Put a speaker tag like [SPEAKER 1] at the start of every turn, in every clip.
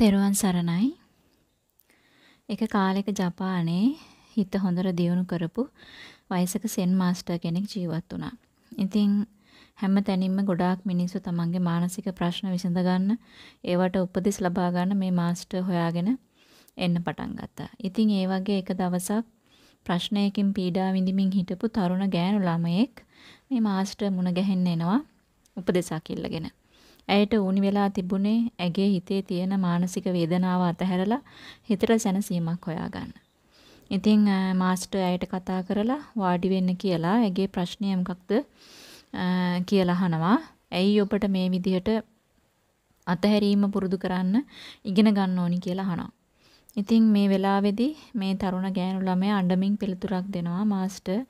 [SPEAKER 1] තෙරුවන් සරණයි. එක කාලෙක ජපානයේ හිත හොඳට දියුණු කරපු වයසක සෙන් මාස්ටර් කෙනෙක් ජීවත් වුණා. ඉතින් හැම තැනින්ම ගොඩාක් මිනිස්සු තමන්ගේ මානසික ප්‍රශ්න විසඳ ගන්න, ඒවට උපදෙස් ලබා ගන්න මේ මාස්ටර් හොයාගෙන එන්න පටන් ගත්තා. ඉතින් ඒ වගේ එක දවසක් ප්‍රශ්නයකින් පීඩා විඳිමින් හිටපු තරුණ ගෑනු ළමයෙක් මේ මාස්ටර් මුණ ගැහෙන්න එනවා උපදෙසක් ඉල්ලගෙන. ඇයට ඕනි වෙලා තිබුණේ ඇගේ හිතේ තියෙන මානසික වේදනාව අතහැරලා හිතට සැනසීමක් හොයාගන්න. ඉතින් මාස්ටර් ඇයට කතා කරලා වාඩි වෙන්න කියලා ඇගේ ප්‍රශ්නය මොකක්ද කියලා අහනවා. ඇයි ඔබට මේ විදිහට අතහැරීම පුරුදු කරන්න ඉගෙන ගන්න ඕනි කියලා අහනවා. ඉතින් මේ වෙලාවේදී මේ තරුණ ගෑනු ළමයා අඬමින් පිළිතුරක් දෙනවා මාස්ටර්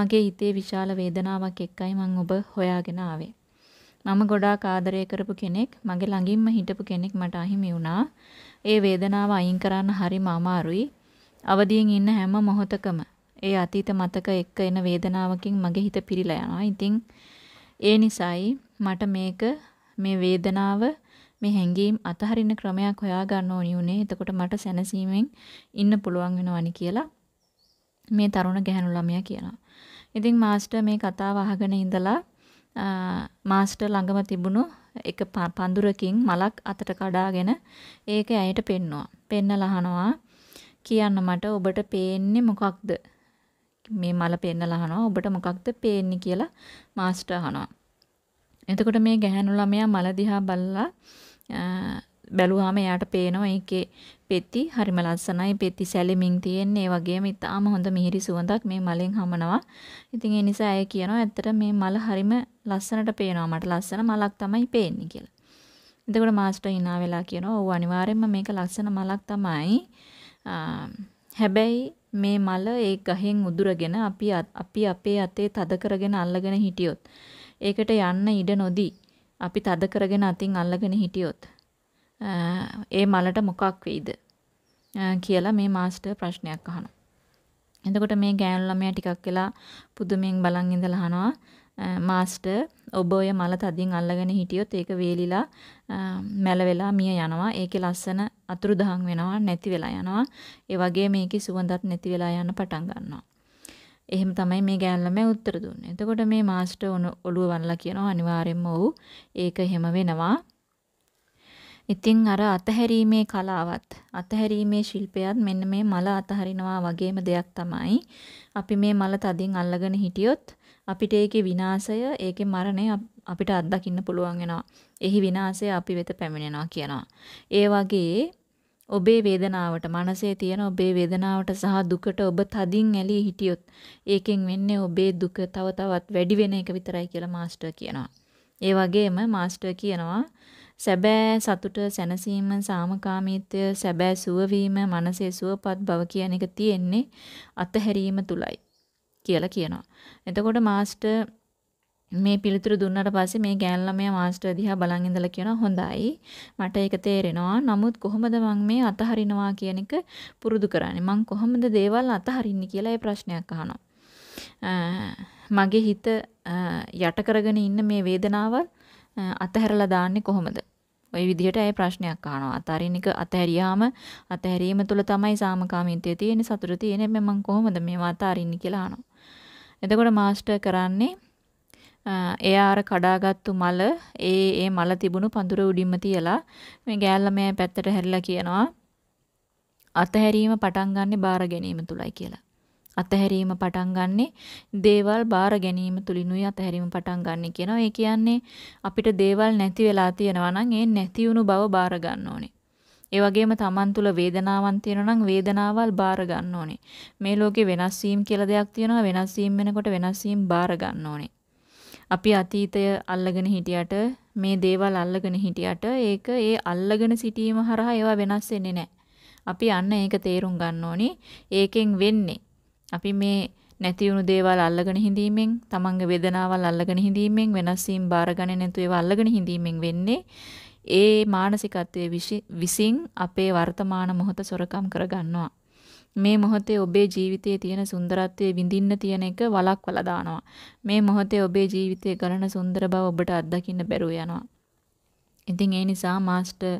[SPEAKER 1] මගේ හිතේ විශාල වේදනාවක් එක්කයි මම ඔබ හොයාගෙන ආවේ. මම ගොඩාක් ආදරය කරපු කෙනෙක්, මගේ ළඟින්ම හිටපු කෙනෙක් මට අහිමි වුණා. ඒ වේදනාව අයින් කරන්න හරිම අමාරුයි. අවදියෙන් ඉන්න හැම මොහොතකම ඒ අතීත මතක එක්ක එන වේදනාවකින් මගේ හිත පිරීලා යනවා. ඉතින් ඒ නිසායි මට මේක මේ වේදනාව මේ හැඟීම් අතහරින ක්‍රමයක් හොයා ගන්න ඕනි උනේ. එතකොට මට සැනසීමෙන් ඉන්න පුළුවන් වෙනවනි කියලා මේ තරුණ ගැහැණු ළමයා කියනවා. ඉතින් මාස්ටර් මේ කතාව අහගෙන ඉඳලා මාස්ටර් ළඟම තිබුණු එක පඳුරකින් මලක් අතට කඩාගෙන ඒක ඇයට පෙන්නවා. පෙන්නලා අහනවා කියන්න මට ඔබට පේන්නේ මොකක්ද? මේ මල පෙන්නලා අහනවා ඔබට මොකක්ද පේන්නේ කියලා මාස්ටර් අහනවා. එතකොට මේ ගැහැණු ළමයා මල දිහා බලලා බැලුවාම එයාට පේනවා ඒකේ පෙති හරිම ලස්සනයි පෙති සැලෙමින් තියෙන්නේ ඒ වගේම ඉතාම හොඳ මිහිරි සුවඳක් මේ මලෙන් හමනවා. ඉතින් ඒ නිසා ඇය කියනවා ඇත්තට මේ මල හරිම ලස්සනට පේනවා මට ලස්සන මලක් තමයි පේන්නේ කියලා. එතකොට මාස්ටර් hina වෙලා කියනවා ඔව් අනිවාර්යයෙන්ම මේක ලස්සන මලක් තමයි. හැබැයි මේ මල ඒ ගහෙන් උදුරගෙන අපි අපි අපේ අතේ තද කරගෙන අල්ලගෙන හිටියොත් ඒකට යන්න ඉඩ නොදී අපි තද කරගෙන අතින් අල්ලගෙන හිටියොත් ඒ මලට මොකක් වෙයිද කියලා මේ මාස්ටර් ප්‍රශ්නයක් අහනවා. එතකොට මේ ගෑනු ළමයා ටිකක් වෙලා පුදුමෙන් බලන් ඉඳලා අහනවා මාස්ටර් ඔබ ඔය මල තදින් අල්ලගෙන හිටියොත් ඒක වේලිලා මැල වෙලා මිය යනවා. ඒකේ ලස්සන අතුරුදහන් වෙනවා නැති වෙලා යනවා. ඒ වගේ මේකේ සුවඳත් නැති වෙලා යන්න පටන් ගන්නවා. එහෙම තමයි මේ ගෑනු ළමයා උත්තර දුන්නේ. එතකොට මේ මාස්ටර් ඔළුව වනලා කියනවා අනිවාර්යයෙන්ම ඔව් ඒක එහෙම වෙනවා. ඉතින් අර අතහැරීමේ කලාවත් අතහැරීමේ ශිල්පයත් මෙන්න මේ මල අතහරිනවා වගේම දෙයක් තමයි. අපි මේ මල තදින් අල්ලගෙන හිටියොත් අපිට ඒකේ විනාශය, ඒකේ මරණය අපිට අත්දකින්න පුළුවන් වෙනවා. එහි විනාශය අපි වෙත පැමිණෙනවා කියනවා. ඒ වගේ ඔබේ වේදනාවට, මනසේ තියෙන ඔබේ වේදනාවට සහ දුකට ඔබ තදින් ඇලී හිටියොත් ඒකෙන් වෙන්නේ ඔබේ දුක තව තවත් වැඩි වෙන එක විතරයි කියලා මාස්ටර් කියනවා. ඒ වගේම මාස්ටර් කියනවා සැබෑ සතුට සැනසීම සාමකාමීත්වය සැබෑ සුවවීම මනසේ සුවපත් බව කියන එක තියෙන්නේ අතහැරීම තුලයි කියලා කියනවා. එතකොට මාස්ටර් මේ පිළිතුරු දුන්නාට පස්සේ මේ ගෑන් ළමයා මාස්ටර් දිහා බලන් ඉඳලා කියනවා හොඳයි මට ඒක තේරෙනවා නමුත් කොහොමද මං මේ අතහරිනවා කියන එක පුරුදු කරන්නේ මං කොහොමද දේවල් අතහරින්නේ කියලා ඒ ප්‍රශ්නයක් අහනවා මගේ හිත යට ඉන්න මේ වේදනාව අතහැරලා දාන්නේ කොහොමද ওই විදිහට ඇය ප්‍රශ්නයක් අහනවා. අතරින් එක අතහැරියාම අතහැරීම තුළ තමයි සාමකාමීත්වය තියෙන්නේ, සතුට තියෙන්නේ. මම කොහොමද මේවා අතරින්නේ කියලා අහනවා. එතකොට මාස්ටර් කරන්නේ එයා අර කඩාගත්තු මල ඒ ඒ මල තිබුණු පඳුර උඩින්ම තියලා මේ ගෑල්ලා මේ පැත්තට හැරිලා කියනවා අතහැරීම පටන් ගන්නෙ බාර ගැනීම තුලයි කියලා. අතහැරීම පටන් ගන්නෙ දේවල් බාර ගැනීම තුලිනුයි අතහැරීම පටන් ගන්නෙ කියනවා. ඒ කියන්නේ අපිට දේවල් නැති වෙලා තියෙනවා නම් ඒ නැති වුණු බව බාර ගන්න ඕනේ. ඒ වගේම Taman තුල වේදනාවක් තියෙනවා නම් වේදනාවල් බාර ගන්න ඕනේ. මේ ලෝකේ වෙනස් වීම කියලා දෙයක් තියෙනවා. වෙනස් වීම වෙනකොට වෙනස් වීම බාර ගන්න ඕනේ. අපි අතීතය අල්ලගෙන හිටියට මේ දේවල් අල්ලගෙන හිටියට ඒක ඒ අල්ලගෙන සිටීම හරහා ඒවා වෙනස් වෙන්නේ නැහැ. අපි අන්න ඒක තේරුම් ගන්න ඕනේ. ඒකෙන් වෙන්නේ අපි මේ නැති වුණු දේවල් අල්ලගෙන හිඳීමෙන්, තමන්ගේ වේදනාවල් අල්ලගෙන හිඳීමෙන්, වෙනස් වීම බාරගන්නේ නැතු ඒවා අල්ලගෙන හිඳීමෙන් වෙන්නේ ඒ මානසිකත්වයේ විසින් අපේ වර්තමාන මොහොත සොරකම් කරගන්නවා. මේ මොහොතේ ඔබේ ජීවිතයේ තියෙන සුන්දරත්වයේ විඳින්න තියෙන එක වලක්වලා දානවා. මේ මොහොතේ ඔබේ ජීවිතයේ ගලන සුන්දර බව ඔබට අත්දකින්න බැරුව යනවා. ඉතින් ඒ නිසා මාස්ටර්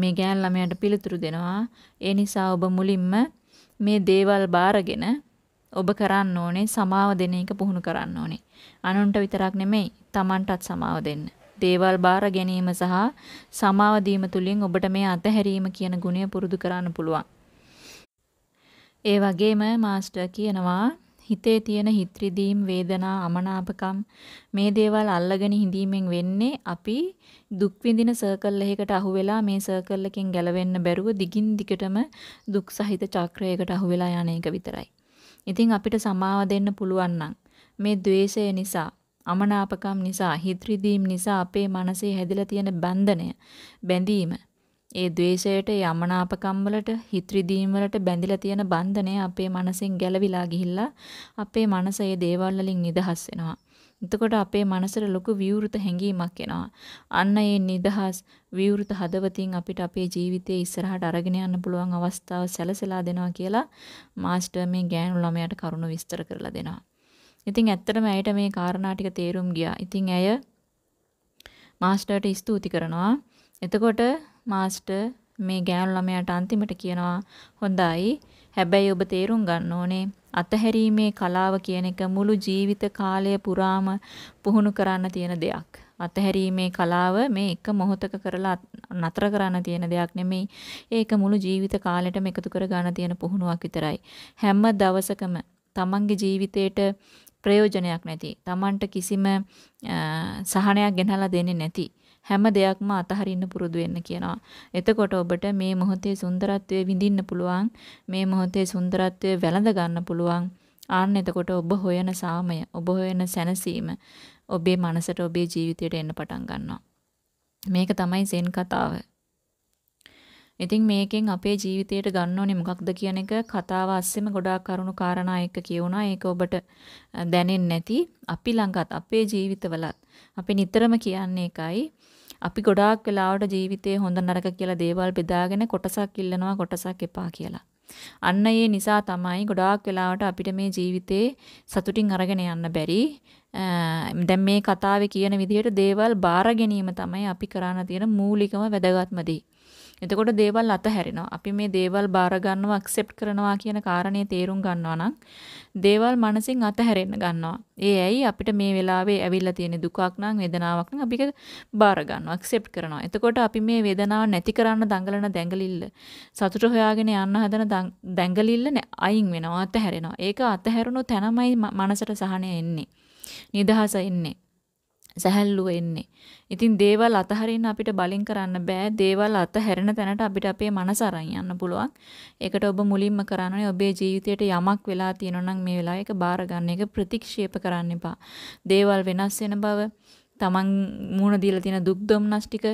[SPEAKER 1] මේ ගෑන් ළමයාට පිළිතුරු දෙනවා. ඒ නිසා ඔබ මුලින්ම මේ දේවල් බාරගෙන ඔබ කරන්න ඕනේ සමාව දෙන එක පුහුණු කරන්න ඕනේ. අනුන්ට විතරක් නෙමෙයි, Tamanටත් සමාව දෙන්න. දේවල් බාර ගැනීම සහ සමාව දීම තුලින් ඔබට මේ අතහැරීම කියන ගුණය පුරුදු කරන්න පුළුවන්. ඒ වගේම මාස්ටර් කියනවා හිතේ තියෙන හිත්‍රිදීම් වේදනා අමනාපකම් මේ දේවල් අල්ලගෙන හිඳීමෙන් වෙන්නේ අපි දුක් විඳින සර්කල් එකකට අහු වෙලා මේ සර්කල් එකෙන් ගැලවෙන්න බැරුව දිගින් දිගටම දුක් සහිත චක්‍රයකට අහු වෙලා යන එක විතරයි. ඉතින් අපිට සමාව දෙන්න පුළුවන් නම් මේ द्वේෂය නිසා අමනාපකම් නිසා හිත්‍රිදීම් නිසා අපේ මනසේ හැදිලා තියෙන බන්ධනය බැඳීම ඒ द्वේෂයට, ඒ අමනාපකම් වලට, හිත්‍රිදීම් වලට බැඳිලා තියෙන බන්ධනය අපේ මනසෙන් ගැලවිලා ගිහිල්ලා අපේ මනස ඒ දේවල් වලින් නිදහස් වෙනවා. එතකොට අපේ මනසට ලොකු විවෘත හැඟීමක් එනවා. අන්න ඒ නිදහස් විවෘත හදවතින් අපිට අපේ ජීවිතයේ ඉස්සරහට අරගෙන යන්න පුළුවන් අවස්ථාව සැලසලා දෙනවා කියලා මාස්ටර් මේ ගෑනු ළමයාට කරුණු විස්තර කරලා දෙනවා. ඉතින් ඇත්තටම ඇයට මේ කාරණා ටික තේරුම් ගියා. ඉතින් ඇය මාස්ටර්ට ස්තුති කරනවා. එතකොට මාස්ටර් මේ ගෑනු ළමයාට අන්තිමට කියනවා හොඳයි හැබැයි ඔබ තේරුම් ගන්න ඕනේ අතහැරීමේ කලාව කියන එක මුළු ජීවිත කාලය පුරාම පුහුණු කරන්න තියෙන දෙයක් අතහැරීමේ කලාව මේ එක මොහොතක කරලා නතර කරන්න තියෙන දෙයක් නෙමෙයි ඒක මුළු ජීවිත කාලෙටම එකතු කර ගන්න තියෙන පුහුණුවක් විතරයි හැම දවසකම තමන්ගේ ජීවිතේට ප්‍රයෝජනයක් නැති තමන්ට කිසිම සහනයක් ගෙනහලා දෙන්නේ නැති හැම දෙයක්ම අතහරින්න පුරුදු වෙන්න කියනවා. එතකොට ඔබට මේ මොහොතේ සුන්දරත්වය විඳින්න පුළුවන්. මේ මොහොතේ සුන්දරත්වය වැළඳ ගන්න පුළුවන්. ආන්න එතකොට ඔබ හොයන සාමය, ඔබ හොයන සැනසීම ඔබේ මනසට ඔබේ ජීවිතයට එන්න පටන් ගන්නවා. මේක තමයි සෙන් කතාව. ඉතින් මේකෙන් අපේ ජීවිතයට ගන්න ඕනේ මොකක්ද කියන එක කතාව අස්සෙම ගොඩාක් කරුණු කාරණා එක්ක කියුණා. ඒක ඔබට දැනෙන්නේ නැති අපි ළඟත් අපේ ජීවිතවලත් අපි නිතරම කියන්නේ එකයි අපි ගොඩාක් වෙලාවට ජීවිතයේ හොඳ නරක කියලා දේවල් බෙදාගෙන කොටසක් ඉල්ලනවා කොටසක් එපා කියලා. අන්න ඒ නිසා තමයි ගොඩාක් වෙලාවට අපිට මේ ජීවිතේ සතුටින් අරගෙන යන්න බැරි. දැන් මේ කතාවේ කියන විදිහට දේවල් බාර ගැනීම තමයි අපි කරන්න තියෙන මූලිකම වැදගත්ම දේ. එතකොට දේවල් අතහැරෙනවා. අපි මේ දේවල් බාර ගන්නවා, ඇක්සෙප්ට් කරනවා කියන කාරණේ තේරුම් ගන්නවා නම් දේවල් මනසින් අතහැරෙන්න ගන්නවා. ඒ ඇයි අපිට මේ වෙලාවේ ඇවිල්ලා තියෙන දුකක් නම් වේදනාවක් නම් අපි ඒක බාර ගන්නවා, ඇක්සෙප්ට් කරනවා. එතකොට අපි මේ වේදනාව නැති කරන්න දඟලන දැඟලිල්ල සතුට හොයාගෙන යන්න හදන දැඟලිල්ල අයින් වෙනවා, අතහැරෙනවා. ඒක අතහැරුණු තැනමයි මනසට සහනය එන්නේ. නිදහස එන්නේ. සැහැල්ලු වෙන්නේ. ඉතින් දේවල් අතහරින්න අපිට බලින් කරන්න බෑ. දේවල් අතහැරෙන තැනට අපිට අපේ මනස අරන් යන්න පුළුවන්. ඒකට ඔබ මුලින්ම කරන්න ඕනේ ඔබේ ජීවිතයට යමක් වෙලා තියෙනවා නම් මේ වෙලාවේ ඒක බාර ගන්න එක ප්‍රතික්ෂේප කරන්න එපා. දේවල් වෙනස් වෙන බව තමන් මුණ දීලා තියෙන දුක් දුම්නස් ටික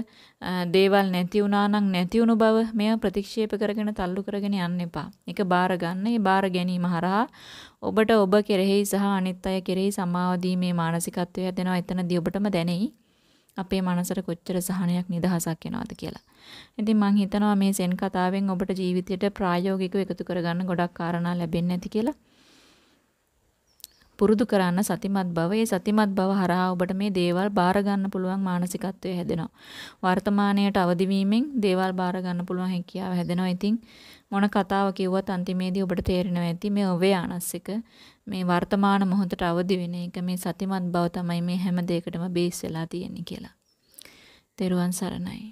[SPEAKER 1] දේවල් නැති වුණා නම් නැති වුණු බව මෙය ප්‍රතික්ෂේප කරගෙන තල්ලු කරගෙන යන්න එපා. ඒක බාර ගන්න. ඒ බාර ගැනීම හරහා ඔබට ඔබ කෙරෙහි සහ අනිත් අය කෙරෙහි සමාව දීමේ මානසිකත්වය හැදෙනවා. එතනදී ඔබටම දැනෙයි. අපේ මනසට කොච්චර සහනයක් නිදහසක් එනවද කියලා. ඉතින් මම හිතනවා මේ සෙන් කතාවෙන් ඔබට ජීවිතයට ප්‍රායෝගිකව එකතු කරගන්න ගොඩක් කාරණා ලැබෙන්නේ නැති කියලා. පුරුදු කරන්න සතිමත් බව ඒ සතිමත් බව හරහා ඔබට මේ දේවල් බාර ගන්න පුළුවන් මානසිකත්වය හැදෙනවා වර්තමානයට අවදි වීමෙන් දේවල් බාර ගන්න පුළුවන් හැකියාව හැදෙනවා ඉතින් මොන කතාව කිව්වත් අන්තිමේදී ඔබට තේරෙනවා ඇති මේ අව්‍යානස් එක මේ වර්තමාන මොහොතට අවදි වෙන එක මේ සතිමත් බව තමයි මේ හැම දෙයකටම බේස් වෙලා තියෙන්නේ කියලා. තෙරුවන් සරණයි